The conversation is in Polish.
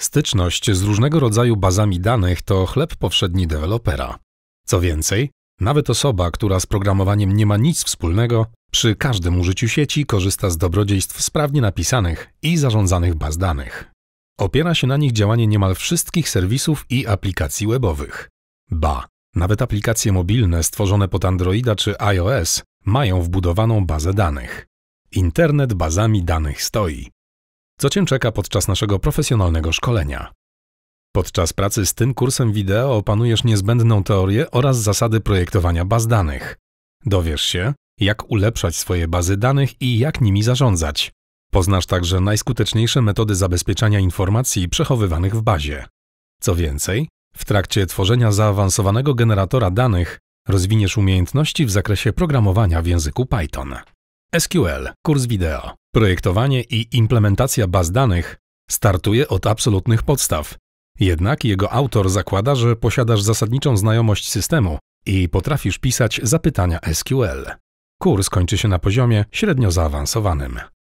Styczność z różnego rodzaju bazami danych to chleb powszedni dewelopera. Co więcej, nawet osoba, która z programowaniem nie ma nic wspólnego, przy każdym użyciu sieci korzysta z dobrodziejstw sprawnie napisanych i zarządzanych baz danych. Opiera się na nich działanie niemal wszystkich serwisów i aplikacji webowych. Ba, nawet aplikacje mobilne stworzone pod Androida czy iOS mają wbudowaną bazę danych. Internet bazami danych stoi co Cię czeka podczas naszego profesjonalnego szkolenia. Podczas pracy z tym kursem wideo opanujesz niezbędną teorię oraz zasady projektowania baz danych. Dowiesz się, jak ulepszać swoje bazy danych i jak nimi zarządzać. Poznasz także najskuteczniejsze metody zabezpieczania informacji przechowywanych w bazie. Co więcej, w trakcie tworzenia zaawansowanego generatora danych rozwiniesz umiejętności w zakresie programowania w języku Python. SQL, kurs wideo. Projektowanie i implementacja baz danych startuje od absolutnych podstaw. Jednak jego autor zakłada, że posiadasz zasadniczą znajomość systemu i potrafisz pisać zapytania SQL. Kurs kończy się na poziomie średnio zaawansowanym.